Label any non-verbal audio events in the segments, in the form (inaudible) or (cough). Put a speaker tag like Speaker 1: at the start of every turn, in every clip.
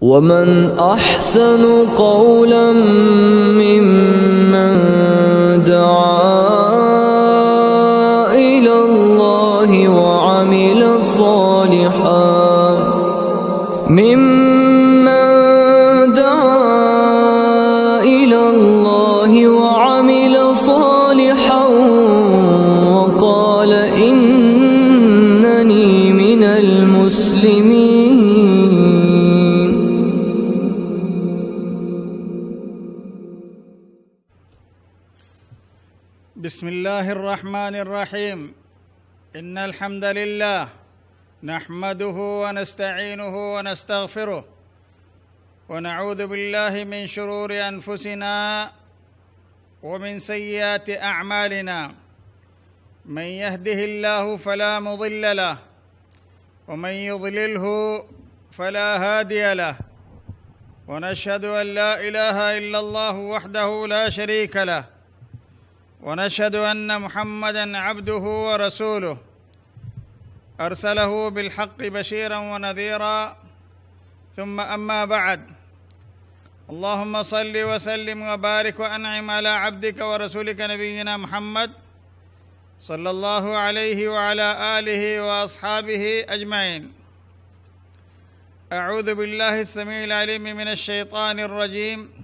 Speaker 1: ومن أحسن قولا ممن دعا إلى الله وعمل صالحا ممن الرحيم ان الحمد لله نحمده ونستعينه ونستغفره ونعوذ بالله من شرور انفسنا ومن سيئات اعمالنا من يهده الله فلا مضل له ومن يضلله فلا هادي له ونشهد ان لا اله الا الله وحده لا شريك له ونشهد ان محمدا عبده ورسوله ارسله بالحق بشيرا ونذيرا ثم اما بعد اللهم صل وسلم وبارك وانعم على عبدك ورسولك نبينا محمد صلى الله عليه وعلى اله واصحابه اجمعين اعوذ بالله السميع العليم من الشيطان الرجيم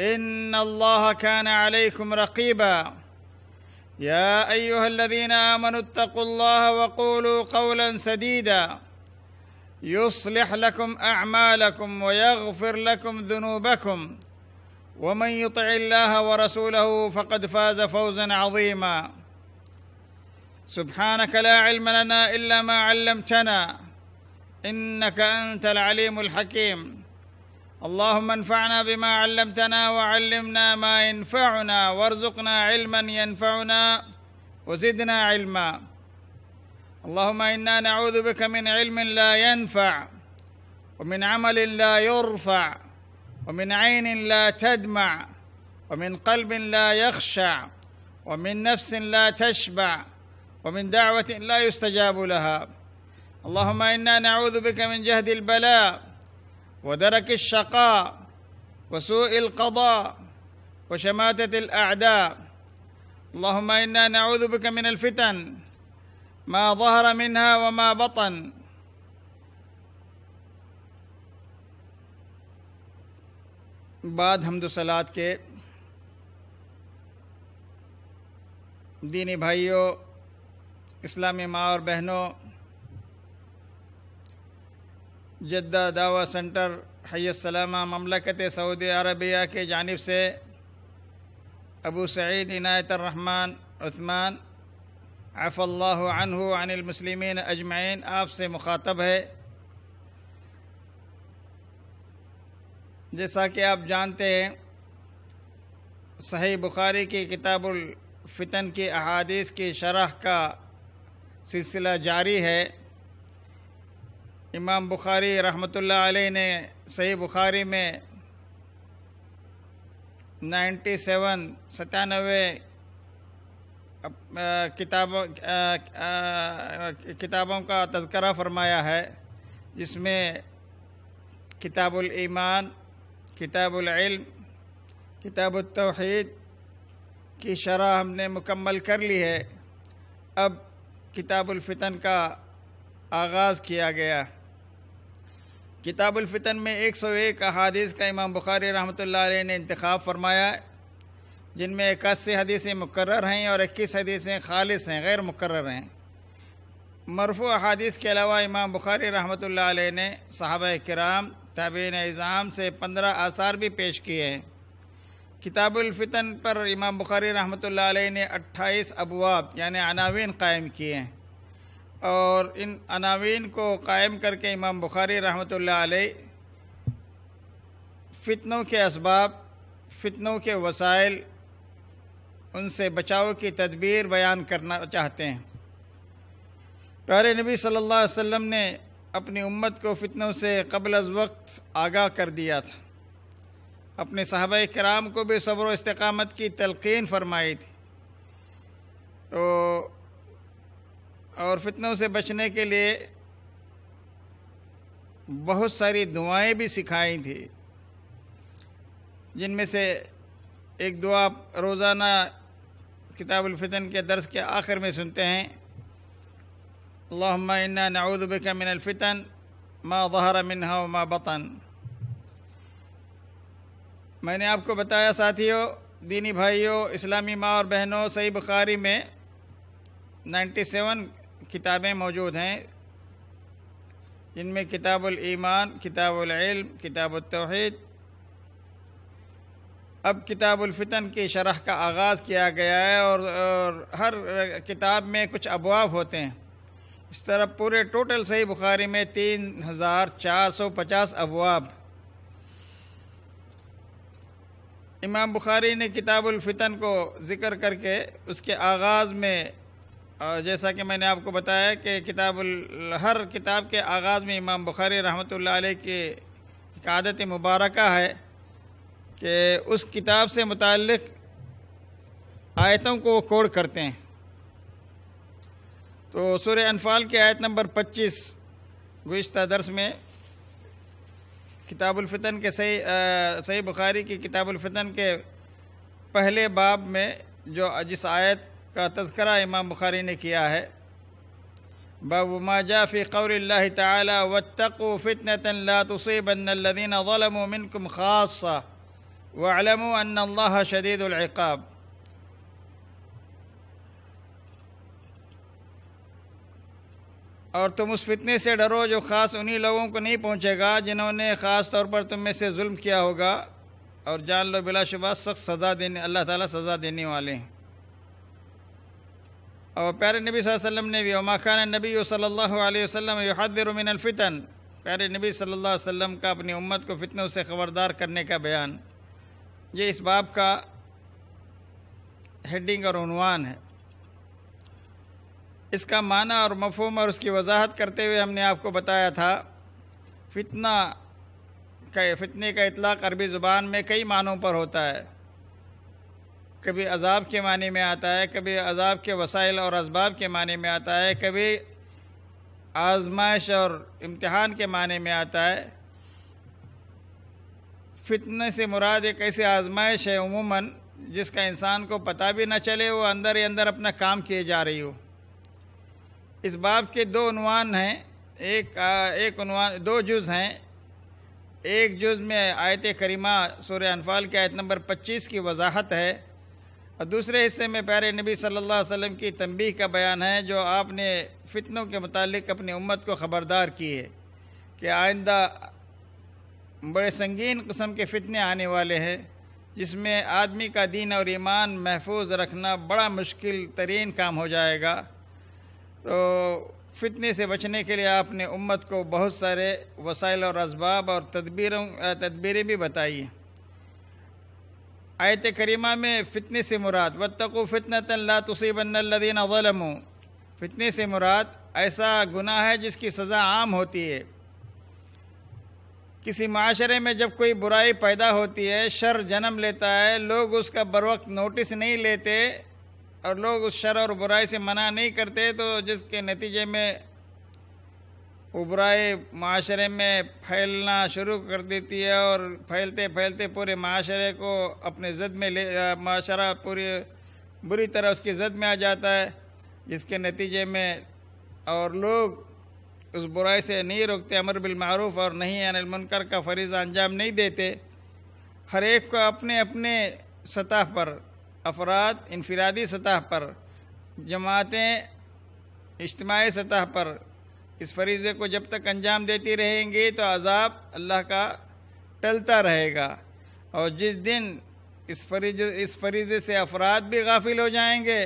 Speaker 1: ان الله كان عليكم رقيبا يا ايها الذين امنوا اتقوا الله وقولوا قولا سديدا يصلح لكم اعمالكم ويغفر لكم ذنوبكم ومن يطع الله ورسوله فقد فاز فوزا عظيما سبحانك لا علم لنا الا ما علمتنا انك انت العليم الحكيم اللهم انفعنا بما علمتنا وعلمنا ما ينفعنا وارزقنا علما ينفعنا وزدنا علما اللهم انا نعوذ بك من علم لا ينفع ومن عمل لا يرفع ومن عين لا تدمع ومن قلب لا يخشع ومن نفس لا تشبع ومن دعوه لا يستجاب لها اللهم انا نعوذ بك من جهد البلاء ودرك الشقاء وسوء القضاء وشماتة الأعداء اللهم إنا نعوذ بك من الفتن ما ظهر منها وما بطن بعد حمد सलाद کے دینی भाइयों اسلامی ماں اور بہنوں जद्दा दावा सेंटर हयसलामा ममलकत सऊदी अरबिया के जानब से अबू सईद इनायतरहमान उस्मान अनिल अनिलमसलिमिन अजमैन आपसे मुखातब है जैसा कि आप जानते हैं सही बुखारी की किताबुल फ़ितन की अहादीस की शरह का सिलसिला जारी है इमाम बुखारी रहमतुल्लाह अलैह ने सही बुखारी में 97 सेवन सतानवे किताबों किताबों का तस्करा फरमाया है जिसमें किताबुल ईमान किताबुल इल्म किताब तोहद की शरह हमने मुकम्मल कर ली है अब किताबुल फितन का आगाज़ किया गया किताबुलफ़ितन में एक सौ एक अहादीस का इमाम बुखारी रहमत ने इंतखब फरमाया है जिनमें इक्यासी हदीसें मुकर हैं और इक्कीस हदीसें खालिस हैं गैर मुकर हैं मरफू अदीस के अलावा इमाम बुखारी रहमत ने साहब कराम तबीन इज़ाम से पंद्रह आसार भी पेश किए हैं किताबुलफ़ितन पर इमाम बुखारी रहमत ने अट्ठाईस अबवाब यानि अनावीन कायम किए हैं और इन अनावीन को कायम करके इमाम बुखारी रहमत फितनों के इसबाब फितनों के वसाइल उनसे बचाव की तदबीर बयान करना चाहते हैं प्यारे नबी सल्लल्लाहु अलैहि वसल्लम ने अपनी उम्मत को फितनों से कबल अज वक्त आगाह कर दिया था अपने साहब कराम को भी सब्र इस्तकामत की तलकिन फरमाई थी तो और फितनों से बचने के लिए बहुत सारी दुआएं भी सिखाई थी जिनमें से एक दुआ आप रोज़ाना फितन के दर्स के आखिर में सुनते हैं अल्लाहम्मा नाउदबिका मिनलफ़ितन मा ज़हरा मिनहा मा बतन मैंने आपको बताया साथियों दीनी भाइयों इस्लामी माँ और बहनों सही बुखारी में 97 किताबें मौजूद हैं जिनमें किताबुल ईमान किताबुल इल्म किताबुल तौहीद अब किताबुल फितन की शरह का आगाज़ किया गया है और, और हर किताब में कुछ अबवाब होते हैं इस तरह पूरे टोटल सही बुखारी में तीन हज़ार चार सौ पचास अबवाब इमाम बुखारी ने किताबुल फितन को ज़िक्र करके उसके आगाज़ में और जैसा कि मैंने आपको बताया कि किताब हर किताब के आगाज़ में इमाम बुखारी रहमत की एक आदत मुबारक है कि उस किताब से मुतल आयतों को कोड करते हैं तो सुर अनफाल की आयत नंबर 25 गुज्त दर्स में किताबुलफन के सही आ, सही बुखारी की किताबुलफ़ितन के पहले बाब में जो जिस आयत का तस्करा इमाम बुखारी ने किया है बाबू माजाफ़ी कौल तको फ़ितनतलातुसबनदीनमिनकुम ख़ासा वलमल्ला शदीदाब और तुम उस फितने से डरो जो ख़ास उन्हीं लोगों को नहीं पहुँचेगा जिन्होंने ख़ास तौर पर तुम में से जुल्म किया होगा और जान लो बिलाशुबा सख्त सज़ा देने अल्लाह ताला सज़ा देने वाले हैं और प्यारे नबी वसल्लम ने भी और खान नबी सल्लल्लाहु अलैहि वसल्लम युहदर मिनल फ़ितन प्यारे नबी सल्लल्लाहु अलैहि वसल्लम का अपनी उम्मत को फितनों से ख़बरदार करने का बयान ये इस बाब का हेडिंग और उनवान है इसका माना और मफहम और उसकी वजाहत करते हुए हमने आपको बताया था फितना का फितने का इतलाक़ अरबी ज़ुबान में कई मानों पर होता है कभी अजाब के मानी में आता है कभी अजाब के वसाइल और इसबाब के मानी में आता है कभी आजमाइश और इम्तहान के मानी में आता है फितने से मुराद एक ऐसी आजमाइश है उमूमन जिसका इंसान को पता भी ना चले वो अंदर ही अंदर अपना काम किए जा रही हो इस बाब के दो उनवान हैं एक आ, एक दो जुज़ हैं एक जुज़ में आयत करीमा सूर्य अनफाल के आयत नंबर 25 की वजाहत है और दूसरे हिस्से में प्यारे नबी सल्लल्लाहु अलैहि वसल्लम की तंबीह का बयान है जो आपने फितनों के मतलब अपनी उम्मत को ख़बरदार की है कि आइंदा बड़े संगीन कस्म के फितने आने वाले हैं जिसमें आदमी का दीन और ईमान महफूज रखना बड़ा मुश्किल तरीन काम हो जाएगा तो फितने से बचने के लिए आपने उम्मत को बहुत सारे वसाइल और इसबाब और तदबीरों तदबीरें भी बताई आयत करीमा में फ़ितने से मुराद वतको फ़ितनतल्ला तुसीबन्नदीन फितने से मुराद ऐसा गुनाह है जिसकी सज़ा आम होती है किसी माशरे में जब कोई बुराई पैदा होती है शर जन्म लेता है लोग उसका बर वक्त नोटिस नहीं लेते और लोग उस शर और बुराई से मना नहीं करते तो जिसके नतीजे में उबराई माशरे में फैलना शुरू कर देती है और फैलते फैलते पूरे माशरे को अपने जद में ले माशरा पूरी बुरी तरह उसकी जद में आ जाता है जिसके नतीजे में और लोग उस बुराई से नहीं रोकते अमर बिलमूफ़ और नहीं अनिल मुनकर का फरीज़ा अंजाम नहीं देते हर एक को अपने अपने सतह पर अफराद इनफरादी सतह पर जमातें इज्तमाही सतह पर इस फरीज़े को जब तक अंजाम देती रहेंगे तो अज़ाब अल्लाह का टलता रहेगा और जिस दिन इस फरीज इस फरीज़े से अफराद भी गाफिल हो जाएंगे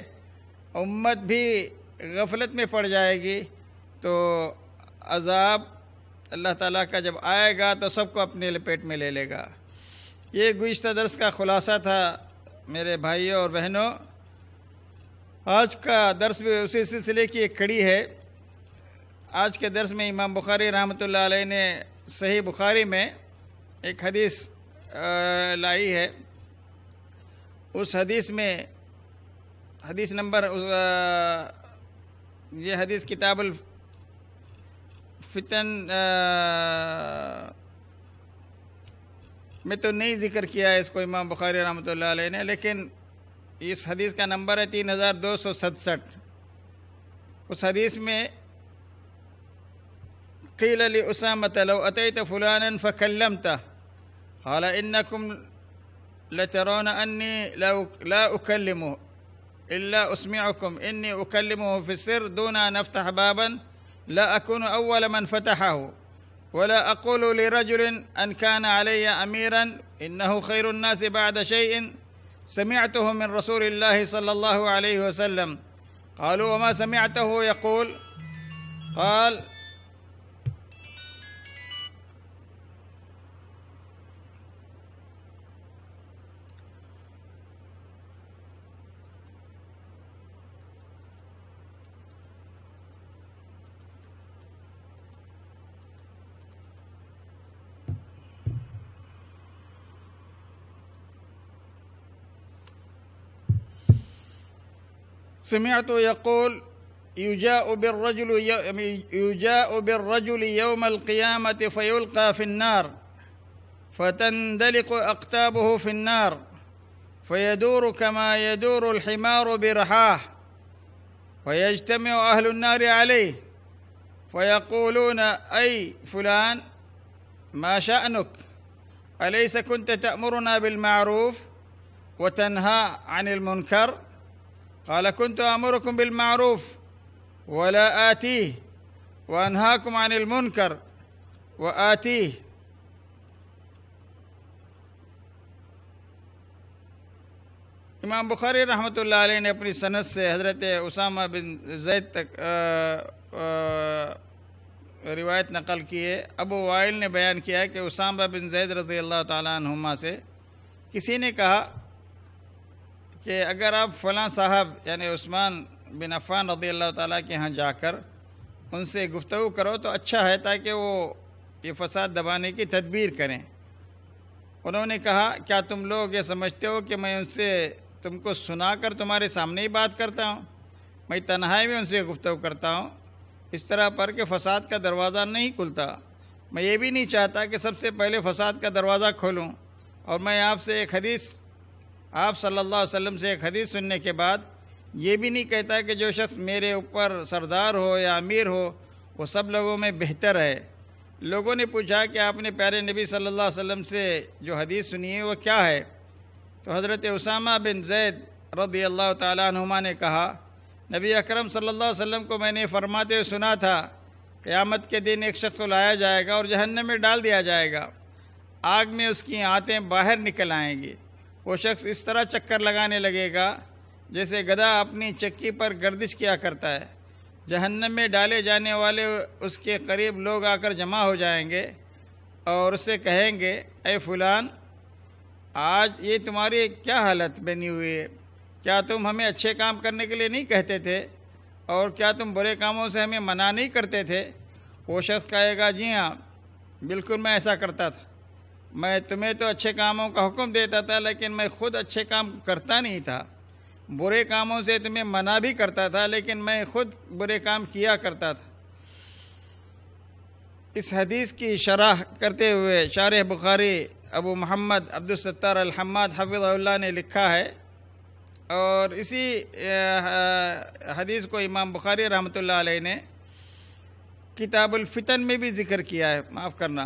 Speaker 1: उम्मत भी गफलत में पड़ जाएगी तो अज़ाब अल्लाह ताला का जब आएगा तो सबको अपने लपेट में ले लेगा ये गुज्त दर्स का ख़ुलासा था मेरे भाइयों और बहनों आज का दर्स भी उसी सिलसिले की एक कड़ी है आज के दर्स में इमाम बुखारी रहमत ने सही बुखारी में एक हदीस लाई है उस हदीस में हदीस नंबर ये हदीस किताबुल फितन में तो नहीं जिक्र किया है इसको इमाम बुखारी रहमत ने लेकिन इस हदीस का नंबर है तीन हज़ार दो सौ सतसठ उस हदीस में قيل لأسامة لو أتيت فلانا فكلمته قال إنكم لترون أني لا, لا أكلمه إلا أسمعكم إني أكلمه في السر دون أن أفتح بابا لا أكون أول من فتحه ولا أقول لرجل أن كان علي أميرا إنه خير الناس بعد شيء سمعته من رسول الله صلى الله عليه وسلم قالوا وما سمعته يقول قال سمعت يقول يجاء بالرجل يجاء بالرجل يوم القيامة فيلقى في النار فتندلق أقتابه في النار فيدور كما يدور الحمار برحاه فيجتمع أهل النار عليه فيقولون أي فلان ما شأنك أليس كنت تأمرنا بالمعروف وتنهى عن المنكر؟ قال كنت امركم بالمعروف ولا اتيه وانهاكم عن المنكر واتيه امام بخاری رحمۃ اللہ علیہ نے اپنی صنعت سے حضرت اسامہ بن زید تک آ روایت نقل کی ہے ابو وائل نے بیان کیا کہ اسامہ بن زید رضی اللہ تعالیٰ عنہما سے کسی نے کہا कि अगर आप फ़लां साहब यानी उस्मान बिन अफ़ान रदी अल्लाह ताली के यहाँ जाकर उनसे गुफ्तु करो तो अच्छा है ताकि वो ये फसाद दबाने की तदबीर करें उन्होंने कहा क्या तुम लोग ये समझते हो कि मैं उनसे तुमको सुना कर तुम्हारे सामने ही बात करता हूँ मैं तन्हाई में उनसे गुफ्तु करता हूँ इस तरह पर कि फ़साद का दरवाज़ा नहीं खुलता मैं ये भी नहीं चाहता कि सबसे पहले फ़साद का दरवाज़ा खोलूँ और मैं आपसे एक हदीस आप सल्लल्लाहु अलैहि वसल्लम से एक हदीस सुनने के बाद ये भी नहीं कहता कि जो शख्स मेरे ऊपर सरदार हो या अमीर हो वो सब लोगों में बेहतर है लोगों ने पूछा कि आपने प्यारे नबी सल्लल्लाहु अलैहि वसल्लम से जो हदीस सुनी है वो क्या है तो हज़रत उसामा बिन जैद रदी अल्लाह तुमा ने कहा नबी अकरम सल्लल्लाहु अलैहि वसल्लम को मैंने फरमाते हुए सुना था क़यामत के दिन एक शख्स को लाया जाएगा और जहन्नम में डाल दिया जाएगा आग में उसकी आँतें बाहर निकल आएंगी वो शख्स इस तरह चक्कर लगाने लगेगा जैसे गधा अपनी चक्की पर गर्दिश किया करता है जहन्नम में डाले जाने वाले उसके करीब लोग आकर जमा हो जाएंगे और उससे कहेंगे अय फुलान आज ये तुम्हारी क्या हालत बनी हुई है क्या तुम हमें अच्छे काम करने के लिए नहीं कहते थे और क्या तुम बुरे कामों से हमें मना नहीं करते थे वो शख्स कहेगा जी हाँ बिल्कुल मैं ऐसा करता था मैं तुम्हें तो अच्छे कामों का हुक्म देता था लेकिन मैं खुद अच्छे काम करता नहीं था बुरे कामों से तुम्हें मना भी करता था लेकिन मैं खुद बुरे काम किया करता था इस हदीस की शराह करते हुए शार बुखारी अबू मोहम्मद अब्दुलसत्तार अलहमद हफिज़ल्ला ने लिखा है और इसी हदीस को इमाम बुखारी रहमत ने किताबुलफ़ितन में भी ज़िक्र किया है माफ़ करना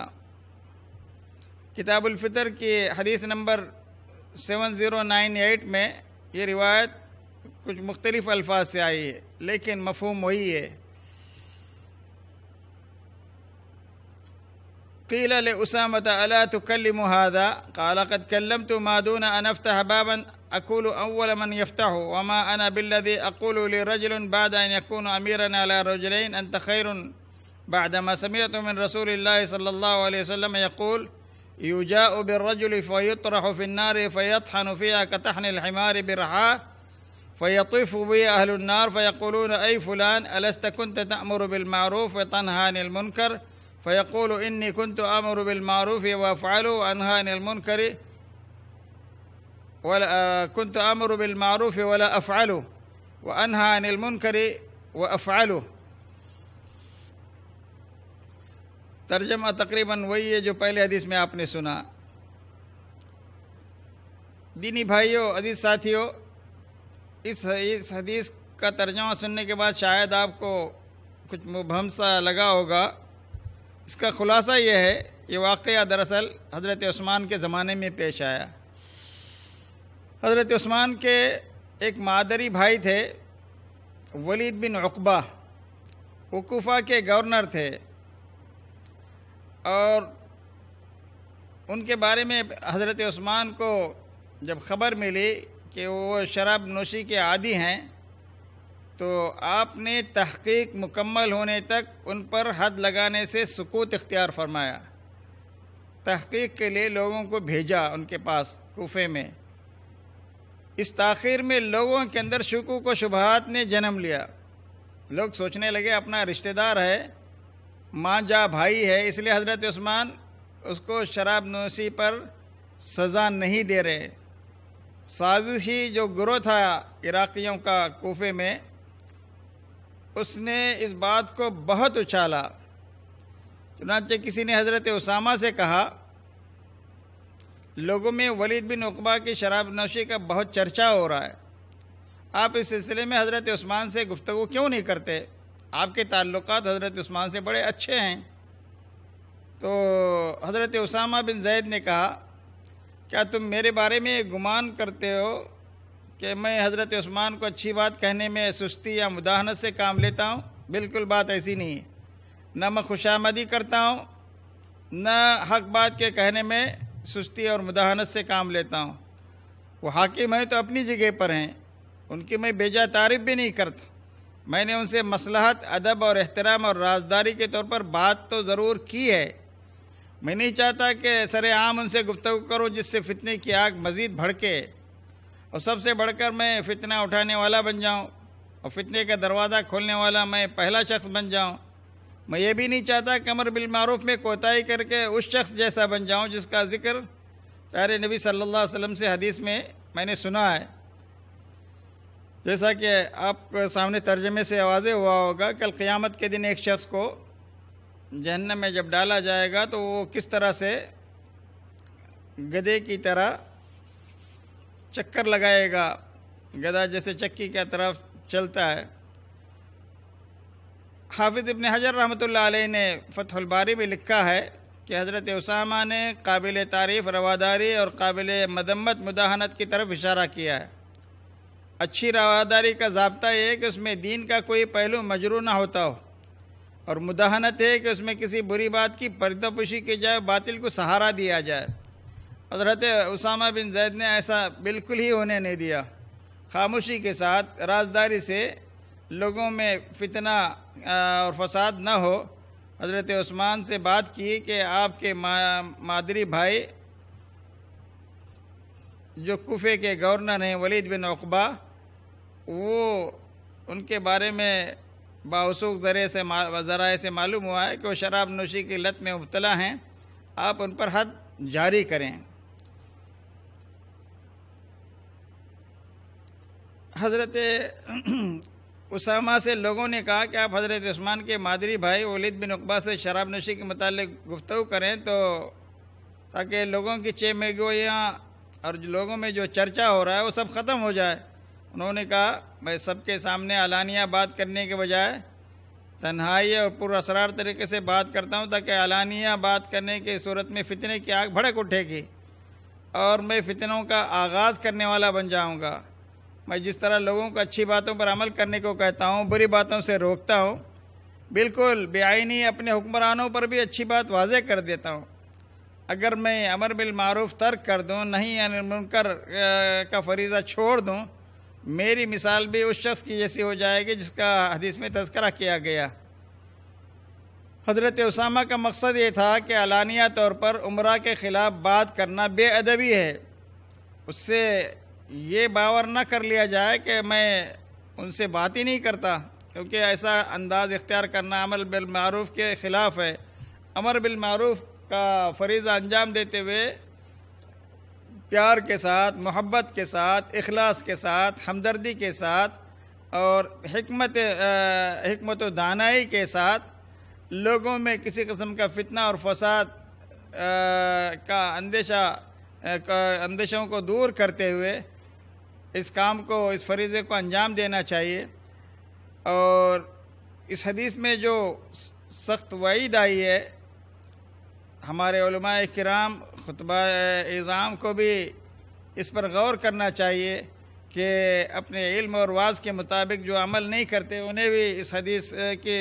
Speaker 1: كتاب الفطر کی حدیث نمبر 7098 میں یہ روایت کچھ مختلف الفاظ سے آئی ہے لیکن مفہوم وہی ہے قيل لأسامة ألا تكلم هذا قال قد كلمت ما دون أن أفتح بابا أكون أول من يفتحه وما أنا بالذي أقول لرجل بعد أن يكون أميرا على رجلين أنت خير بعدما سمعت من رسول الله صلى الله عليه وسلم يقول يجاء بالرجل فيطرح في النار فيطحن فيها كطحن الحمار برحاه فيطيف به أهل النار فيقولون أي فلان ألست كنت تأمر بالمعروف وتنهى عن المنكر فيقول إني كنت أمر بالمعروف وأفعله وأنهى عن المنكر ولا كنت أمر بالمعروف ولا أفعله وأنهى عن المنكر وأفعله तर्जमा तकरीबन वही है जो पहले हदीस में आपने सुना दीनी भाइयों अजीज साथियों इस इस हदीस का तर्जमा सुनने के बाद शायद आपको कुछ मुबहम सा लगा होगा इसका खुलासा यह है ये वाक़ दरअसल हज़रत उस्मान के ज़माने में पेश आया हज़रत उस्मान के एक मादरी भाई थे वलीद बिन उकबा वकूफ़ा के गवर्नर थे और उनके बारे में हज़रत उस्मान को जब खबर मिली कि वो शराब नोशी के आदि हैं तो आपने तहकीक मुकम्मल होने तक उन पर हद लगाने से सुकूत इख्तियार फरमाया तहकीक के लिए लोगों को भेजा उनके पास कोफे में इस तख़िर में लोगों के अंदर शुकू को शुबहत ने जन्म लिया लोग सोचने लगे अपना रिश्तेदार है माँ जा भाई है इसलिए हज़रत उस्मान उसको शराब नोशी पर सज़ा नहीं दे रहे साजिशी जो ग्रोह था इराक़ियों का कोफे में उसने इस बात को बहुत उछाला चुनाचे किसी ने हज़रत उसामा से कहा लोगों में वलीद बिन अकबा की शराब नोशी का बहुत चर्चा हो रहा है आप इस सिलसिले में हज़रत उस्मान से गुफ्तु क्यों नहीं करते आपके ताल्लुक हज़रत उस्मान से बड़े अच्छे हैं तो हज़रत उसामा बिन जैद ने कहा क्या तुम मेरे बारे में गुमान करते हो कि मैं हज़रत उस्मान को अच्छी बात कहने में सुस्ती या मुदाहनत से काम लेता हूँ बिल्कुल बात ऐसी नहीं है न मैं खुशामदी करता हूँ न हक बात के कहने में सुस्ती और मुदाहनत से काम लेता हूँ वो हाकिम हैं तो अपनी जगह पर हैं उनकी मैं बेजा तारीफ भी नहीं करता मैंने उनसे मसलहत अदब और एहतराम और राजदारी के तौर पर बात तो ज़रूर की है मैं नहीं चाहता कि सरेआम उनसे गुफ्तु करूँ जिससे फितने की आग मज़ीद भड़के और सबसे बढ़कर मैं फितना उठाने वाला बन जाऊँ और फितने का दरवाज़ा खोलने वाला मैं पहला शख्स बन जाऊँ मैं ये भी नहीं चाहता कि अमर बिलमूफ में कोताही करके उस शख्स जैसा बन जाऊँ जिसका ज़िक्र प्यारे नबी सल्ला वसम से हदीस में मैंने सुना है जैसा कि आप सामने तर्जमे से आवाज़ हुआ होगा कल क़ियामत के दिन एक शख्स को जहन्नम में जब डाला जाएगा तो वो किस तरह से गधे की तरह चक्कर लगाएगा गधा जैसे चक्की की तरफ चलता है हाफिज़ इबन हजर रहमतुल्लाह ने फ़तहबारी में लिखा है कि हज़रत उसामा ने काबिल तारीफ़ रवादारी और काबिल मदम्मत मुदाहनत की तरफ इशारा किया है अच्छी रवादारी का जबता यह है कि उसमें दीन का कोई पहलू मजरू ना होता हो और मुदाहनत है कि उसमें किसी बुरी बात की पर्दापोशी की जाए बातिल को सहारा दिया जाए हजरत उसामा बिन जैद ने ऐसा बिल्कुल ही होने नहीं दिया खामोशी के साथ राजदारी से लोगों में फितना और फसाद न हो हजरत उस्मान से बात की कि आपके मा, मादरी भाई जो कुफे के गवर्नर हैं वलीद बिन अकबा वो उनके बारे में बासूख ज़रे से जरा से मालूम हुआ है कि वो शराब नोशी की लत में मुबतला हैं आप उन पर हद जारी करें हज़रत (clears throat) उसामा से लोगों ने कहा कि आप हज़रत उस्मान के मादरी भाई वलीद बिन अकबा से शराब नोशी के मतलब गुफ्तु करें तो ताकि लोगों की चेमेगोयाँ और लोगों में जो चर्चा हो रहा है वो सब ख़त्म हो जाए उन्होंने कहा मैं सबके सामने अलानिया बात करने के बजाय तन्हाई और पुरअसरार तरीके से बात करता हूँ ताकि अलानिया बात करने के सूरत में फितने की आग भड़क उठेगी और मैं फितनों का आगाज़ करने वाला बन जाऊँगा मैं जिस तरह लोगों को अच्छी बातों पर अमल करने को कहता हूँ बुरी बातों से रोकता हूँ बिल्कुल बेआईनी अपने हुक्मरानों पर भी अच्छी बात वाजे कर देता हूँ अगर मैं अमर बिल मारूफ तर्क कर दूँ नहीं अनिल मुनकर का फरीज़ा छोड़ दूँ मेरी मिसाल भी उस शख्स की जैसी हो जाएगी जिसका हदीस में तस्करा किया गया हजरत उसामा का मकसद ये था कि अलानिया तौर पर उम्र के ख़िलाफ़ बात करना बेअदबी है उससे ये बावर न कर लिया जाए कि मैं उनसे बात ही नहीं करता क्योंकि ऐसा अंदाज इख्तियार करना अमर बिलमूफ के ख़िलाफ़ है अमर बिलमूफ का फरीज़ा अंजाम देते हुए प्यार के साथ मोहब्बत के साथ अखलास के साथ हमदर्दी के साथ और हमत हमत दानाई के साथ लोगों में किसी कस्म का फितना और फसाद का अंदेशा का अंदेशों को दूर करते हुए इस काम को इस फरीज़े को अंजाम देना चाहिए और इस हदीस में जो सख्त वईद आई है हमारे कराम खुतबा इज़ाम को भी इस पर गौर करना चाहिए कि अपने इल्म और वाज के मुताबिक जो अमल नहीं करते उन्हें भी इस हदीस के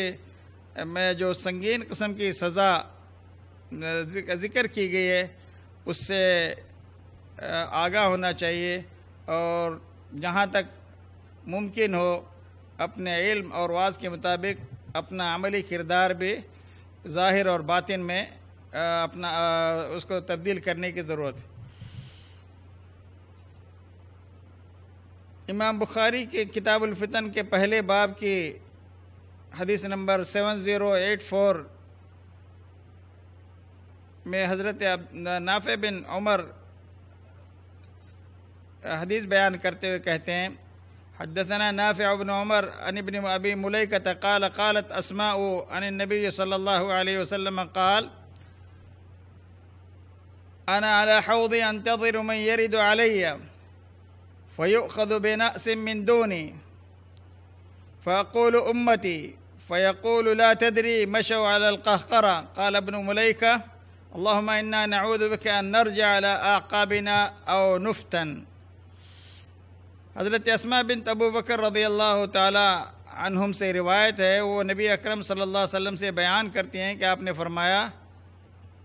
Speaker 1: में जो संगीन कस्म की सज़ा जिक्र की गई है उससे आगा होना चाहिए और जहाँ तक मुमकिन हो अपने इल्म और वाज के मुताबिक अपना अमली किरदार भी ज़ाहिर और बातिन में अपना उसको तब्दील करने की ज़रूरत है इमाम बुखारी के किताबुलफ़ितन के पहले बाब की हदीस number seven zero eight four में हज़रत नाफ़े बिन उमर हदीस बयान करते हुए कहते हैं بن नाफ़ अबिन ابن ابي مليكه قال का तकाल عن النبي अन नबी عليه وسلم قال أنا على حوضي أنتظر من يرد علي فيؤخذ بنأس من دوني فأقول أمتي فيقول لا تدري مشوا على القهقرة قال ابن مليكة اللهم إنا نعوذ بك أن نرجع على أعقابنا أو نفتن حضرت أسماء بنت ابو بکر رضی اللہ تعالی عنہم سے روایت ہے وہ نبی اکرم صلی اللہ علیہ وسلم سے بیان کرتی ہیں کہ آپ نے فرمایا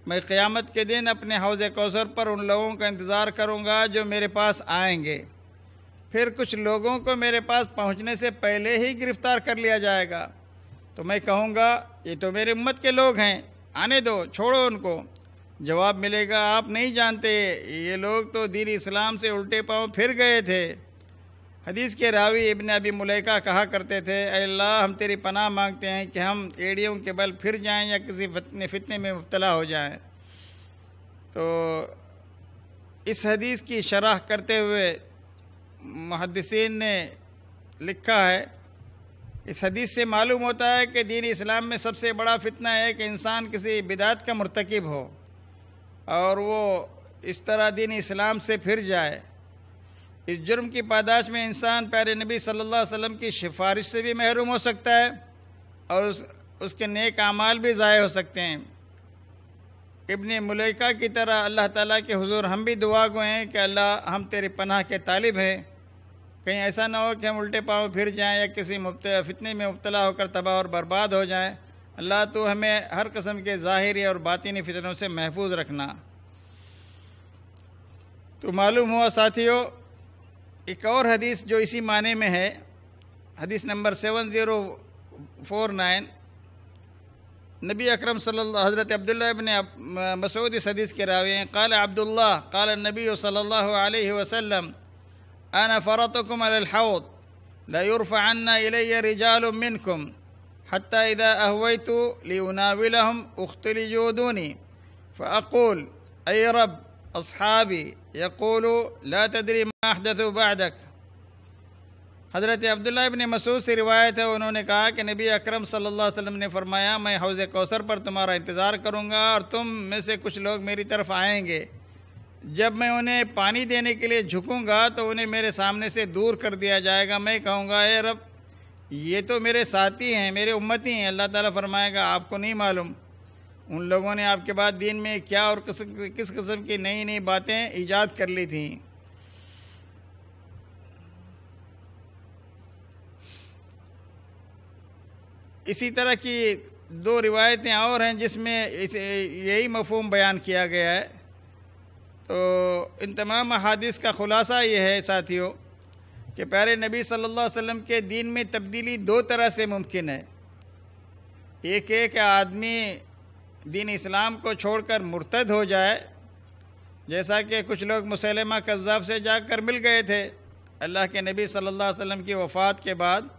Speaker 1: मैं क़्यामत के दिन अपने हौज़ कौसर पर उन लोगों का इंतज़ार करूँगा जो मेरे पास आएंगे फिर कुछ लोगों को मेरे पास पहुँचने से पहले ही गिरफ्तार कर लिया जाएगा तो मैं कहूँगा ये तो मेरे उम्मत के लोग हैं आने दो छोड़ो उनको जवाब मिलेगा आप नहीं जानते ये लोग तो दीन इस्लाम से उल्टे पाँव फिर गए थे हदीस के रावी इबन अबी मुलैका कहा करते थे अल्लाह हम तेरी पनाह मांगते हैं कि हम एड़ियों के बल फिर जाएं या किसी फितने फितने में मुब्तला हो जाएं तो इस हदीस की शराह करते हुए मुहदसिन ने लिखा है इस हदीस से मालूम होता है कि दीन इस्लाम में सबसे बड़ा फितना है कि इंसान किसी बिदात का मरतकब हो और वो इस तरह दीन इस्लाम से फिर जाए इस जुर्म की पादाश में इंसान प्यारे नबी सल्लल्लाहु अलैहि वसल्लम की सिफारिश से भी महरूम हो सकता है और उस उसके नेक अमाल भी ज़ाय हो सकते हैं इबन मलिका की तरह अल्लाह ताला के हुजूर हम भी दुआ गए हैं कि अल्लाह हम तेरी पनाह के तालिब हैं कहीं ऐसा ना हो कि हम उल्टे पाँव फिर जाएँ या किसी मुबत फितने में मुबतला होकर तबाह और बर्बाद हो जाए अल्लाह तो हमें हर कस्म के ज़ाहरी और बातिनी फितरों से महफूज रखना तो मालूम हुआ साथियों ایک اور حدیث جو اسی معنی میں ہے حدیث نمبر 7049 نبی اکرم صلی اللہ حضرت عبداللہ ابن مسعود اس حدیث کے راوی ہیں قال عبداللہ قال النبی صلی اللہ علیہ وسلم انا فرطکم علی الحوض لا يرفعن الی رجال منکم حتى اذا اهويت لاناولهم اختلجوا دوني فاقول اي رب اصحابي यकूल ला तदरी माहदत बादक हज़रत अब्दुल्ला इबन मसूद से रिवायत है उन्होंने कहा कि नबी अकरम सल्लल्लाहु अलैहि वसल्लम ने फरमाया मैं हौज़ कौसर पर तुम्हारा इंतज़ार करूंगा और तुम में से कुछ लोग मेरी तरफ आएंगे जब मैं उन्हें पानी देने के लिए झुकूंगा तो उन्हें मेरे सामने से दूर कर दिया जाएगा मैं कहूँगा ए रब ये तो मेरे साथी हैं मेरे उम्मती हैं अल्लाह ताला फरमाएगा आपको नहीं मालूम उन लोगों ने आपके बाद दिन में क्या और किस किस किस्म की नई नई बातें ईजाद कर ली थी इसी तरह की दो रिवायतें और हैं जिसमें इस यही मफहम बयान किया गया है तो इन तमाम अहादिस का ख़ुलासा ये है साथियों कि प्यारे नबी सल्लल्लाहु अलैहि वसल्लम के दीन में तब्दीली दो तरह से मुमकिन है एक एक आदमी दीन इस्लाम को छोड़कर मुर्तद हो जाए जैसा कि कुछ लोग मुसलमा कज़ाब से जाकर मिल गए थे अल्लाह के नबी सल्लल्लाहु अलैहि वसल्लम की वफ़ात के बाद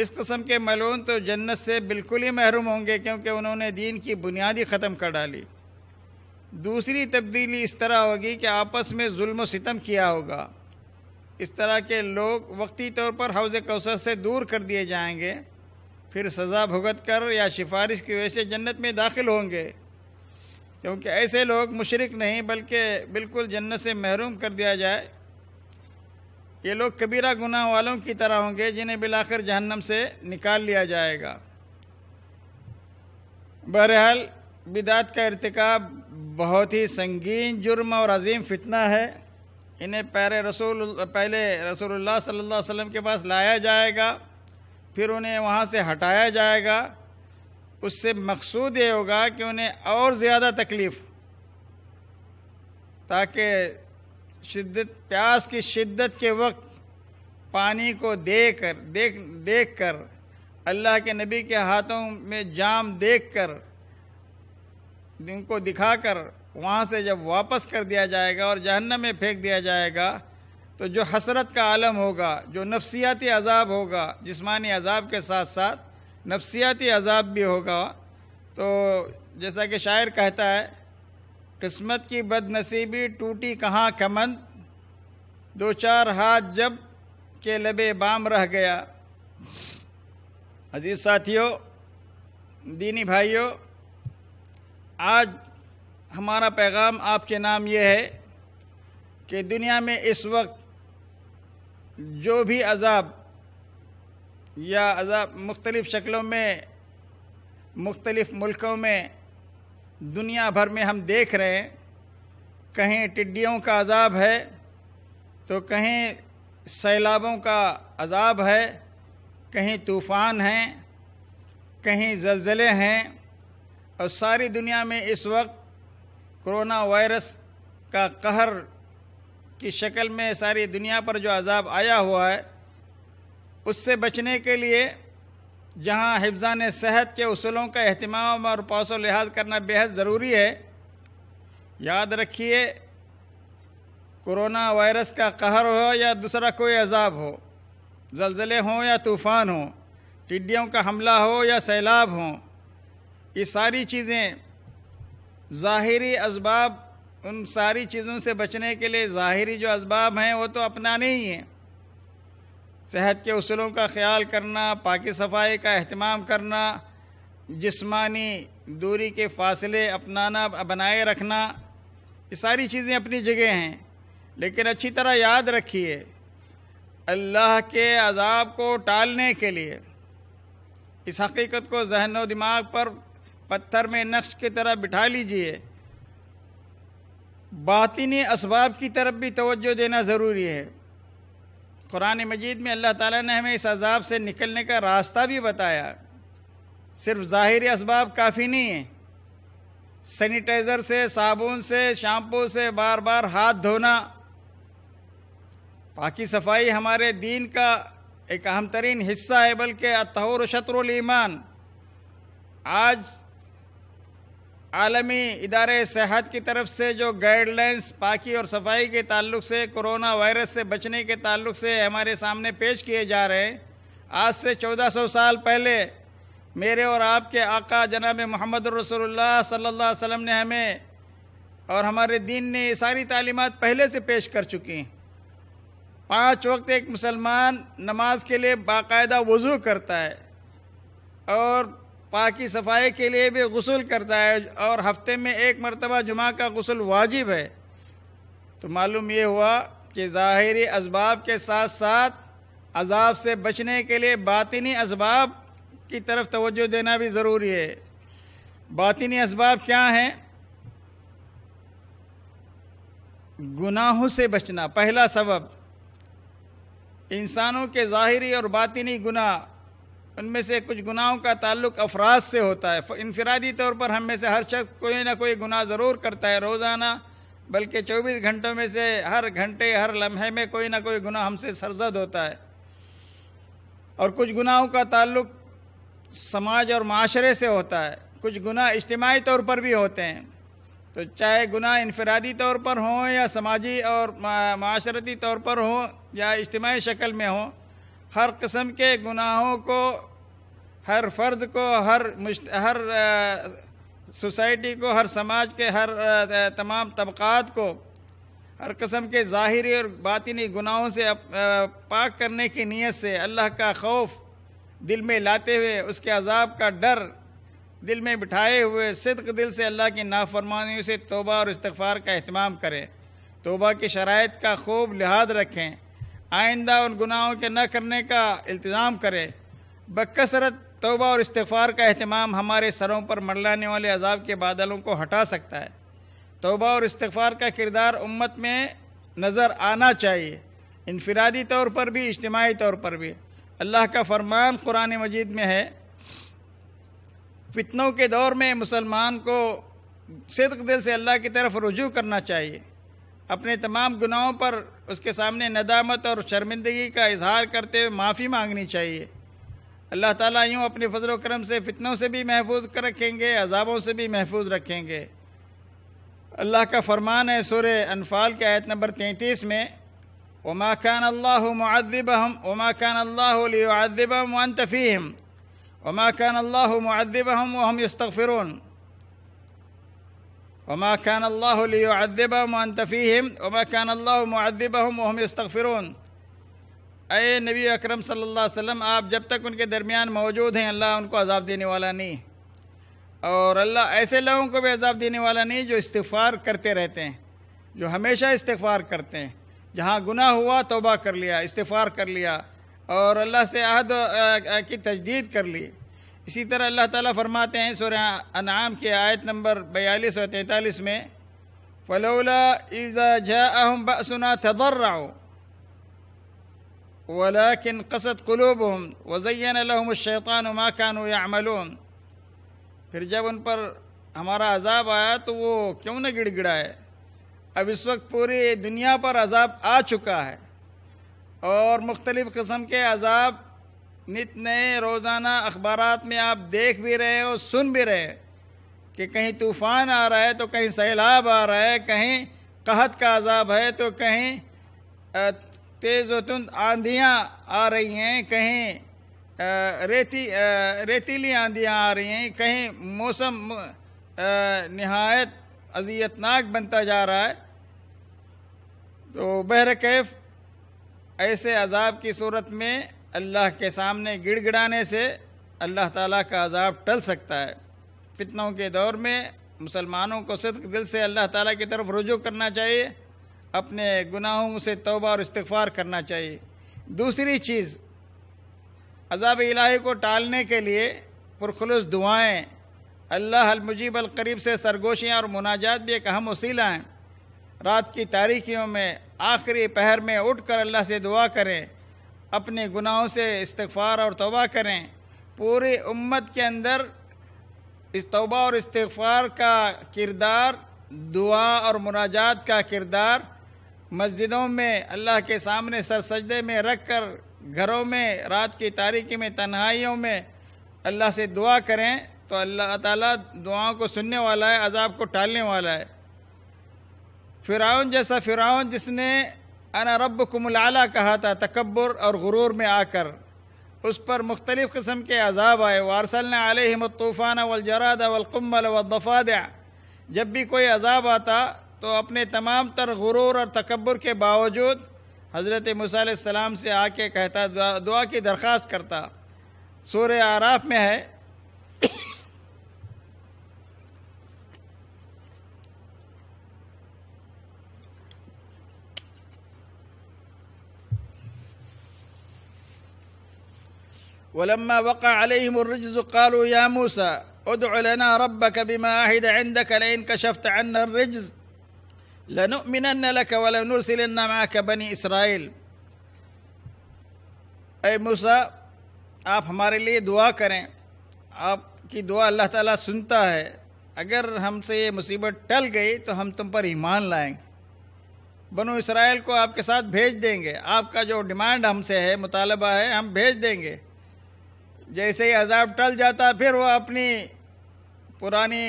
Speaker 1: इस कस्म के मलून तो जन्नत से बिल्कुल ही महरूम होंगे क्योंकि उन्होंने दीन की बुनियादी ख़त्म कर डाली दूसरी तब्दीली इस तरह होगी कि आपस में जुल्म सितम किया होगा इस तरह के लोग वक्ती तौर पर हौज़ कौसर से दूर कर दिए जाएंगे फिर सज़ा भुगत कर या सिफारिश की वजह से जन्नत में दाखिल होंगे क्योंकि ऐसे लोग मुशरक नहीं बल्कि बिल्कुल जन्नत से महरूम कर दिया जाए ये लोग कबीरा गुनाह वालों की तरह होंगे जिन्हें बिलाकर जहन्नम से निकाल लिया जाएगा बहरहाल बिदात का इरतकब बहुत ही संगीन जुर्म और अजीम फितना है इन्हें पैर रसूल पहले रसूलुल्लाह सल्लल्लाहु अलैहि वसल्लम के पास लाया जाएगा फिर उन्हें वहाँ से हटाया जाएगा उससे मकसूद ये होगा कि उन्हें और ज़्यादा तकलीफ ताकि शिद्दत प्यास की शिद्दत के वक्त पानी को देकर देख देख कर अल्लाह के नबी के हाथों में जाम देख कर उनको दिखाकर वहाँ से जब वापस कर दिया जाएगा और जहन्नम में फेंक दिया जाएगा तो जो हसरत का आलम होगा जो नफसियाती अजाब होगा जिसमानी अजाब के साथ साथ नफ्सियाती अजाब भी होगा तो जैसा कि शायर कहता है किस्मत की बदनसीबी टूटी कहाँ कमंद दो चार हाथ जब के लबे बाम रह गया अजीज साथियों दीनी भाइयों आज हमारा पैगाम आपके नाम ये है कि दुनिया में इस वक्त जो भी अजाब या अजाब मुख्तलिफ़ शक्लों में मुख्तलिफ़ मुल्कों में दुनिया भर में हम देख रहे हैं कहीं टिड्डियों का अजाब है तो कहीं सैलाबों का अजाब है कहीं तूफ़ान हैं कहीं जलजले हैं और सारी दुनिया में इस वक्त कोरोना वायरस का कहर की शक्ल में सारी दुनिया पर जो अजाब आया हुआ है उससे बचने के लिए जहाँ हिफ्जान सेहत के असूलों का अहतमाम और पौसो लिहाज करना बेहद ज़रूरी है याद रखिए कोरोना वायरस का कहर हो या दूसरा कोई अजाब हो जलजले हों या तूफ़ान हो टिड्डियों का हमला हो या सैलाब हो ये सारी चीज़ें ज़ाहरी इसबाब उन सारी चीज़ों से बचने के लिए ज़ाहरी जो इसबाब हैं वो तो अपनाने ही है सेहत के असूलों का ख्याल करना पाकि सफाई का अहतमाम करना जिस्मानी दूरी के फासले अपनाना बनाए रखना ये सारी चीज़ें अपनी जगह हैं लेकिन अच्छी तरह याद रखिए अल्लाह के अजाब को टालने के लिए इस हकीकत को जहन व दिमाग पर पत्थर में नक्श की तरह बिठा लीजिए बातिन इसबाब की तरफ भी तवज्जो देना ज़रूरी है कुरान मजीद में अल्लाह ताला ने हमें इस अजाब से निकलने का रास्ता भी बताया सिर्फ ज़ाहिर इसबाब काफ़ी नहीं है सैनिटाइज़र से साबुन से शैम्पू से बार बार हाथ धोना पाकि सफाई हमारे दीन का एक अहम तरीन हिस्सा है बल्कि अतहर शतरुल ईमान आज आलमी इदारे सेहत की तरफ से जो गाइडलाइंस पाकि और सफाई के ताल्लुक से कोरोना वायरस से बचने के ताल्लुक से हमारे सामने पेश किए जा रहे हैं आज से 1400 साल पहले मेरे और आपके आका जनाब मोहम्मद रसोल्ला सल्ला वसम ने हमें और हमारे दीन ने ये सारी तालीमत पहले से पेश कर चुकी हैं पाँच वक्त एक मुसलमान नमाज के लिए बाकायदा वज़ू करता है और पाकि सफाई के लिए भी गसल करता है और हफ्ते में एक मरतबा जुमा का गसल वाजिब है तो मालूम ये हुआ कि ज़ाहरी इसबाब के साथ साथ अजाब से बचने के लिए बातनी इसबाब की तरफ तोज्जो देना भी ज़रूरी है बातनी इसबाब क्या हैं गुनाहों से बचना पहला सबब इंसानों के ज़ाहरी और बातनी गुनाह उनमें से कुछ गुनाहों का ताल्लुक अफराज से होता है इनफरादी तौर पर हम में से हर शख्स कोई ना कोई गुनाह ज़रूर करता है रोज़ाना बल्कि 24 घंटों में से हर घंटे हर लम्हे में कोई ना कोई गुनाह हमसे सरजद होता है और कुछ गुनाहों का ताल्लुक समाज और माशरे से होता है कुछ गुनाह इज्तमाही तौर पर भी होते हैं तो चाहे गुनाह इनफरादी तौर पर हों या समाजी और माशरती तौर पर हों या इज्तमाही शक्ल में हों हर किस्म के गुनाहों को हर फर्द को हर हर सोसाइटी को हर समाज के हर तमाम तबक़ात को हर कस्म के ज़ाहरी और बातिनी गुनाहों से पाक करने की नीयत से अल्लाह का खौफ दिल में लाते हुए उसके अजाब का डर दिल में बिठाए हुए सिद्क दिल से अल्लाह की नाफरमानियों से तोबा और इस्तफ़ार का अहतमाम करें तोबा की शराइ का खूब लिहाज रखें आइंदा उन गुनाहों के न करने का इल्तज़ाम करें बकसरत तोबा और इस्तफ़ार का अहतमाम हमारे सरों पर मरलाने वाले अजाब के बादलों को हटा सकता है तोबा और इस्तफ़ार का किरदार उम्मत में नज़र आना चाहिए इनफरादी तौर पर भी इज्तमाही तौर पर भी अल्लाह का फरमान कुरान मजीद में है फितनों के दौर में मुसलमान को सिद्क दिल से अल्लाह की तरफ रुजू करना चाहिए अपने तमाम गुनाहों पर उसके सामने नदामत और शर्मिंदगी का इजहार करते हुए माफ़ी मांगनी चाहिए अल्लाह ताला यूँ अपने फजल करम से फितनों से भी महफूज कर रखेंगे अजाबों से भी महफूज रखेंगे अल्लाह का फरमान है सुर अनफाल के आयत नंबर तैंतीस में उमा खान अल्लाह हम उमा खान अल्लाहब वन तफ़ीम उमा खान अल्लाह हम वम यस्तफ़िरून وما كان الله ليعذبهم وأنت فيهم وما كان الله معذبهم وهم يस्तफिरून अय नबी अकरम सल्लल्लाहु अलैहि वसल्लम आप जब तक उनके दरमियान मौजूद हैं अल्लाह उनको अजाब देने वाला नहीं और अल्लाह ऐसे लोगों को भी अजाब देने वाला नहीं जो इस्तफ़ार करते रहते हैं जो हमेशा इस्तफ़ार करते हैं जहाँ गुनाह हुआ तोबा कर लिया इस्तफ़ार कर लिया और अल्लाह से अहद की तजदीद कर ली इसी तरह अल्लाह ताला फरमाते हैं सूर्य अनाम के आयत नंबर बयालीस और तैतालीस में फलोला इज़ाम बसना थदर्राओ वज़ैन शैतान माकान फिर जब उन पर हमारा अजाब आया तो वो क्यों न गिड़गिड़ाए अब इस वक्त पूरी दुनिया पर अजाब आ चुका है और मुख्तलिफ़ कस्म के अजाब नित नए रोज़ाना अखबार में आप देख भी रहे हैं और सुन भी रहे हैं कि कहीं तूफ़ान आ रहा है तो कहीं सैलाब आ रहा है कहीं कहत का अजाब है तो कहीं तेज़ तुंद आंधियाँ आ रही हैं कहीं रेती रेतीली आंधियाँ आ रही हैं कहीं मौसम नहायत अजियतनाक बनता जा रहा है तो बहर कैफ ऐसे अजाब की सूरत में अल्लाह के सामने गिड़गिड़ाने से अल्लाह ताला का अजाब टल सकता है फितनों के दौर में मुसलमानों को सिद्क दिल से अल्लाह ताला की तरफ रुजू करना चाहिए अपने गुनाहों से तोबा और इस्तफार करना चाहिए दूसरी चीज़ अजाब इलाही को टालने के लिए पुरखलुस दुआएँ अल्लाह अलमुजीब अलकरीब से सरगोशियाँ और मुनाजात भी एक अहम वसीला हैं रात की तारीखियों में आखिरी पहर में उठ कर अल्लाह से दुआ करें अपने गुनाहों से इस्तफार और तोबा करें पूरी उम्मत के अंदर इस तोबा और इस्तफार का किरदार दुआ और मुनाजात का किरदार मस्जिदों में अल्लाह के सामने सर सजदे में रख कर घरों में रात की तारीकी में तन्हाइयों में अल्लाह से दुआ करें तो अल्लाह ताला दुआओं को सुनने वाला है अजाब को टालने वाला है फ़िराउन जैसा फ़िराउन जिसने अना रब कुमलाला कहा था तकबर और गुरूर में आकर उस पर मुख्तलिफ़ किस्म के अजाब आए वारसल ने वजराद वलजरादा वलकम्बल वदफ़ादा जब भी कोई अजाब आता तो अपने तमाम तर गुरूर और तकबर के बावजूद हज़रत मूसम से आके कहता दुआ की दरख्वास्त करता सूर आराफ में है ولما وقع عليهم الرجز قالوا يا موسى ادع لنا ربك بما عهد عندك لئن كشفت عنا الرجز لنؤمنن لك ولنرسلن معك बनी इसराइल अय मूसा आप हमारे लिए दुआ करें आपकी दुआ अल्लाह ताला सुनता है अगर हमसे ये मुसीबत टल गई तो हम तुम पर ईमान लाएंगे बनो इसराइल को आपके साथ भेज देंगे आपका जो डिमांड हमसे है मुतालबा है हम भेज देंगे जैसे ही अजाब टल जाता फिर वो अपनी पुरानी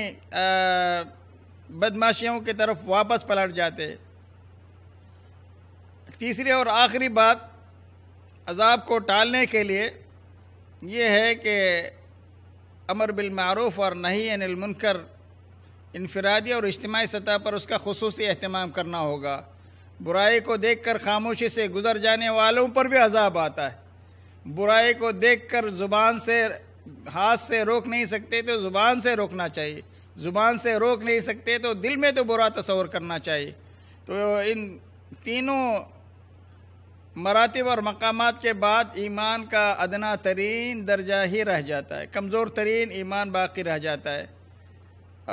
Speaker 1: बदमाशियों की तरफ वापस पलट जाते तीसरी और आखिरी बात अजाब को टालने के लिए ये है कि अमर बिलमूफ़ और नहीं अनिल मुनकर इनफरादी और इज्तमी सतह पर उसका खसूस अहतमाम करना होगा बुराई को देख कर खामोशी से गुजर जाने वालों पर भी अजाब आता है बुराई को देखकर जुबान से हाथ से रोक नहीं सकते तो जुबान से रोकना चाहिए जुबान से रोक नहीं सकते तो दिल में तो बुरा तस्वर करना चाहिए तो इन तीनों मरातब और मकाम के बाद ईमान का अदना तरीन दर्जा ही रह जाता है कमज़ोर तरीन ईमान बाकी रह जाता है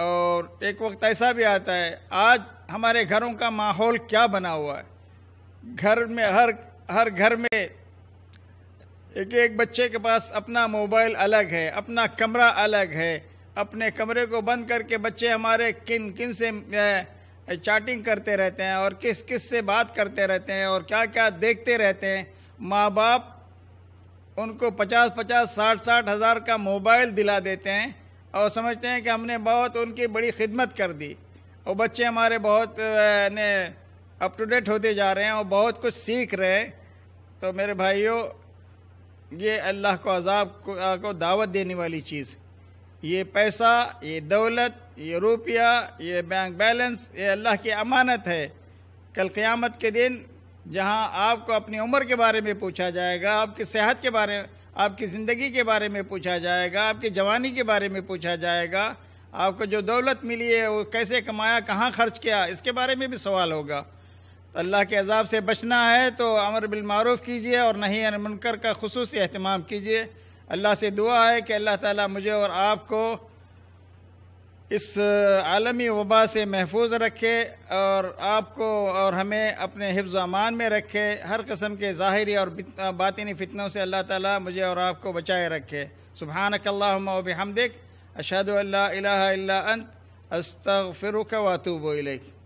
Speaker 1: और एक वक्त ऐसा भी आता है आज हमारे घरों का माहौल क्या बना हुआ है घर में हर हर घर में एक एक बच्चे के पास अपना मोबाइल अलग है अपना कमरा अलग है अपने कमरे को बंद करके बच्चे हमारे किन किन से चैटिंग करते रहते हैं और किस किस से बात करते रहते हैं और क्या क्या देखते रहते हैं माँ बाप उनको पचास पचास साठ साठ हज़ार का मोबाइल दिला देते हैं और समझते हैं कि हमने बहुत उनकी बड़ी खिदमत कर दी और बच्चे हमारे बहुत ने अप टू डेट होते जा रहे हैं और बहुत कुछ सीख रहे हैं तो मेरे भाइयों ये अल्लाह को अजाब को, को दावत देने वाली चीज़ ये पैसा ये दौलत ये रुपया ये बैंक बैलेंस ये अल्लाह की अमानत है कल क़यामत के दिन जहाँ आपको अपनी उम्र के बारे में पूछा जाएगा आपकी सेहत के बारे में आपकी ज़िंदगी के बारे में पूछा जाएगा आपकी जवानी के बारे में पूछा जाएगा आपको जो दौलत मिली है वो कैसे कमाया कहाँ खर्च किया इसके बारे में भी सवाल होगा तो अल्लाह के अजाब से बचना है तो अमर बिलमूफ़ कीजिए और नहीं मुनकर का खसूस अहतमाम कीजिए अल्लाह से दुआ है कि अल्लाह ताला मुझे और आपको इस आलमी वबा से महफूज रखे और आपको और हमें अपने हिफ्ज़ अमान में रखे हर कस्म के ज़ाहरी और बातनी फ़ितनों से अल्लाह ताला मुझे और आपको बचाए रखे सुबह हमदिक अशद अल्लाह अंत अस्तफ़िर वातूब